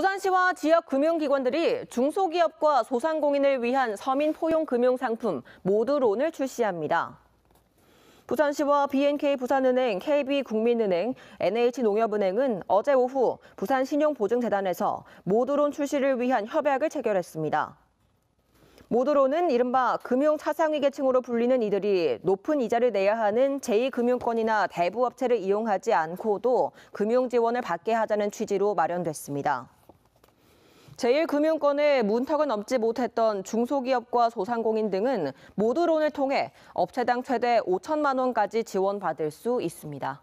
부산시와 지역 금융기관들이 중소기업과 소상공인을 위한 서민 포용 금융 상품 모드론을 출시합니다. 부산시와 BNK 부산은행, KB 국민은행, NH농협은행은 어제 오후 부산신용보증재단에서 모드론 출시를 위한 협약을 체결했습니다. 모드론은 이른바 금융 차상위계층으로 불리는 이들이 높은 이자를 내야 하는 제2금융권이나 대부업체를 이용하지 않고도 금융 지원을 받게 하자는 취지로 마련됐습니다. 제1금융권의 문턱을 넘지 못했던 중소기업과 소상공인 등은 모드론을 통해 업체당 최대 5천만 원까지 지원받을 수 있습니다.